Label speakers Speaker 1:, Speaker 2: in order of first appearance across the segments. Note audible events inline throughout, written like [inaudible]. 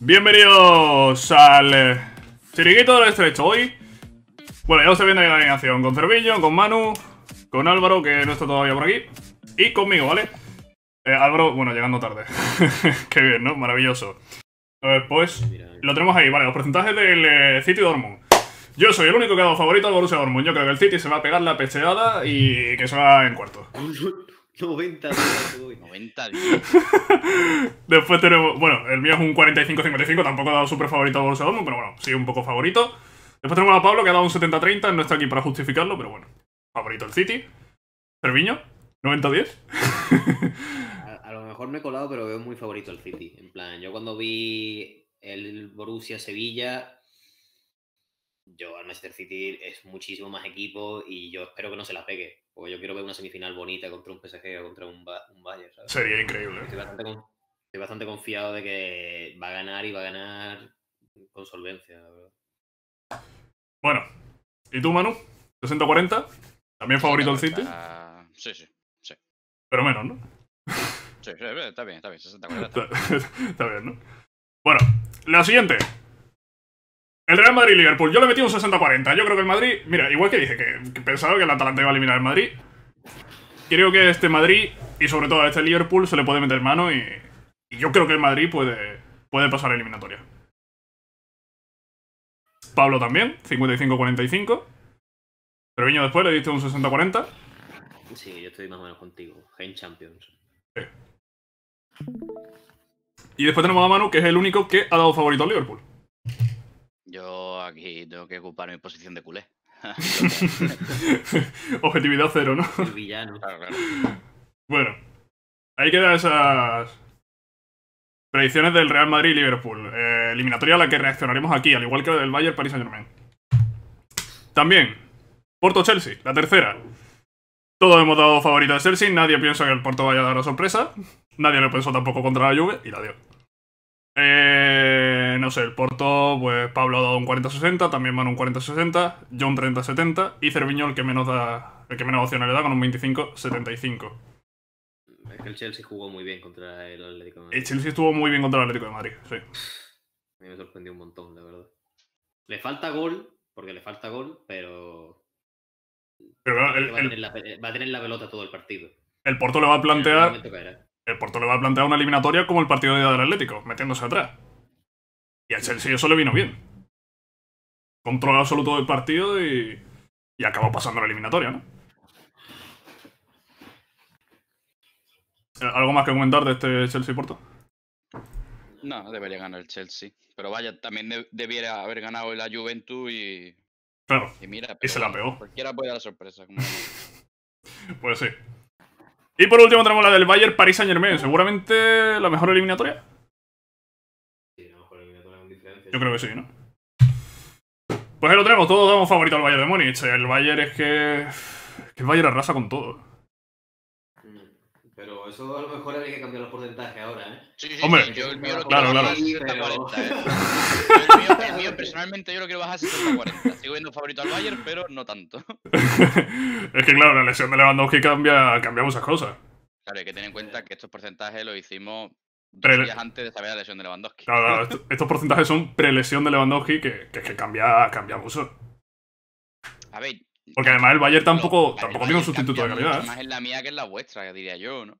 Speaker 1: Bienvenidos al Chiriquito eh, del Estrecho hoy. Bueno, ya os estoy viendo en la alineación con Cervillo, con Manu, con Álvaro, que no está todavía por aquí, y conmigo, ¿vale? Eh, Álvaro, bueno, llegando tarde. [laughs] Qué bien, ¿no? Maravilloso. pues eh. lo tenemos ahí, vale, los porcentajes del City City Dortmund. Yo soy el único que ha dado favorito al Borussia Dortmund. Yo creo que el City se va a pegar la pecheada y que se va en cuarto. [laughs] 90 días, 90 Después tenemos. Bueno, el mío es un 45-55, tampoco ha dado súper favorito a Borussia Dortmund, pero bueno, sí, un poco favorito. Después tenemos a Pablo, que ha dado un 70-30, no está aquí para justificarlo, pero bueno, favorito el City. Cerviño, 90-10. a, a, lo mejor me he colado, pero veo muy favorito el City. En plan, yo cuando vi el Borussia-Sevilla, yo al Manchester City es muchísimo más equipo y yo espero que no se la pegue. Porque yo quiero ver una semifinal bonita contra un PSG o contra un, un Bayern. ¿sabes? Sería increíble. Estoy bastante, estoy bastante, confiado de que va a ganar y va a ganar con solvencia. ¿verdad? Bueno, ¿y tú, Manu? 60 ¿También favorito del City? Ah, sí, sí, sí. Pero menos, ¿no? Sí, sí está bien, está bien. 60 Está, [laughs] está bien, ¿no? Bueno, la siguiente. El Real Madrid-Liverpool, yo le metí un 60-40. Yo creo que el Madrid, mira, igual que dije que, pensaba que el Atalanta iba a eliminar al Madrid. Creo que este Madrid y sobre todo este Liverpool se le puede meter mano y, yo creo que el Madrid puede, puede pasar a eliminatoria. Pablo también, 55-45. Pero viño después le diste un 60-40. Sí, yo estoy más o menos contigo. Game Champions. Y después tenemos a Manu, que es el único que ha dado favorito al Liverpool. Yo aquí tengo que ocupar mi posición de culé. [laughs] Objetividad cero, ¿no? villano. Bueno, ahí quedan esas predicciones del Real Madrid y Liverpool. Eh, eliminatoria a la que reaccionaremos aquí, al igual que la del Bayern Paris Saint Germain. También, Porto-Chelsea, la tercera. Todos hemos dado favorito a Chelsea, nadie piensa que el Porto vaya a dar la sorpresa. Nadie lo pensó tampoco contra la lluvia y la dio. Eh, no sé, el Porto, pues Pablo ha dado un 40-60, también van un 40-60, yo un 30-70 y Cerviño el que menos da, que menos opciones le da con un 25-75. Es que el Chelsea jugó muy bien contra el Atlético de Madrid. El Chelsea estuvo muy bien contra el Atlético de Madrid, sí. A mí me sorprendió un montón, la verdad. Le falta gol, porque le falta gol, pero. pero va a tener la pelota todo el partido. El Porto le va a plantear el Porto le va a plantear una eliminatoria como el partido de día Atlético, metiéndose atrás. Y al Chelsea eso le vino bien. Control absoluto el partido y, y acabó pasando la eliminatoria, ¿no? ¿Algo más que comentar de este Chelsea-Porto? No, debería ganar el Chelsea. Pero vaya, también debiera haber ganado la Juventus y. Claro. Y se la pegó. Cualquiera puede dar sorpresa. [laughs] pues sí. Y por último tenemos la del Bayern Paris Saint Germain. Seguramente la mejor eliminatoria. Sí, la mejor eliminatoria un diferencia. Yo creo que sí, ¿no? Pues ahí lo tenemos, todos damos favorito al Bayern de Múnich. El Bayern es que. Es que el Bayern arrasa con todo eso a lo mejor habría que cambiar los porcentajes ahora, ¿eh? Sí, sí, Hombre, sí, yo el mío lo claro, claro. 40, ¿eh? el, mío, personalmente yo lo quiero bajar a 40. Sigo viendo favorito al Bayern, pero no tanto. [laughs] es que claro, la lesión de Lewandowski cambia, muchas cosas. Claro, hay que tener en cuenta que estos porcentajes los hicimos días antes de saber la lesión de Lewandowski. Claro, estos, porcentajes son prelesión de Lewandowski que, que, que, cambia, mucho. Porque además el Bayern tampoco, tampoco tiene un sustituto de calidad. ¿eh? Más en la mía que es la vuestra, diría yo, ¿no?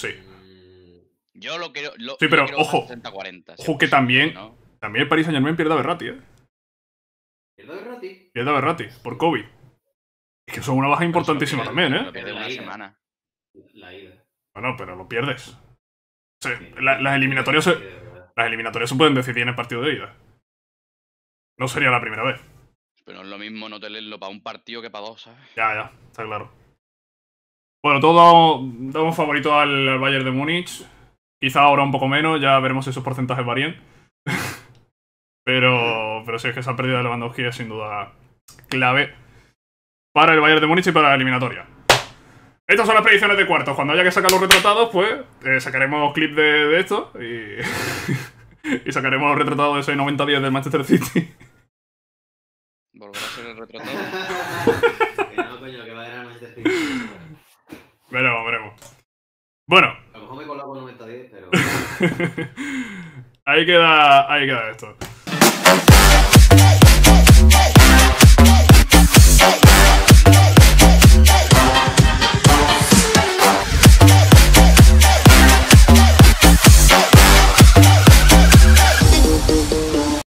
Speaker 1: Sí. Mm, yo lo quiero. sí, pero ojo. ojo que también. También el Paris Saint Germain pierde a Berrati, ¿eh? Pierde a Berrati. Pierde a Berrati, por COVID. Es que son una baja importantísima también, ¿eh? Pierde una semana. La ida. Bueno, pero lo pierdes. las, eliminatorias se, las eliminatorias se pueden decidir en el partido de ida. No sería la primera vez. Pero es lo mismo no tenerlo para un partido que para dos, ¿sabes? Ya, ya, está claro. Bueno, todos damos favorito al, Bayern de Múnich. Quizá ahora un poco menos, ya veremos si esos porcentajes varían. [laughs] pero, pero sí, es que esa pérdida de Lewandowski es sin duda clave para el Bayern de Múnich y para la eliminatoria. Estas son las predicciones de cuartos. Cuando haya que sacar los retratados, pues eh, sacaremos clip de, esto y, [laughs] y sacaremos los retratados de 90 días del Manchester City. ¿Volverá a ser el retratado? [laughs] Veremos, veremos. Bueno. A lo mejor me con 90 10, pero. [laughs] ahí, queda, ahí queda esto.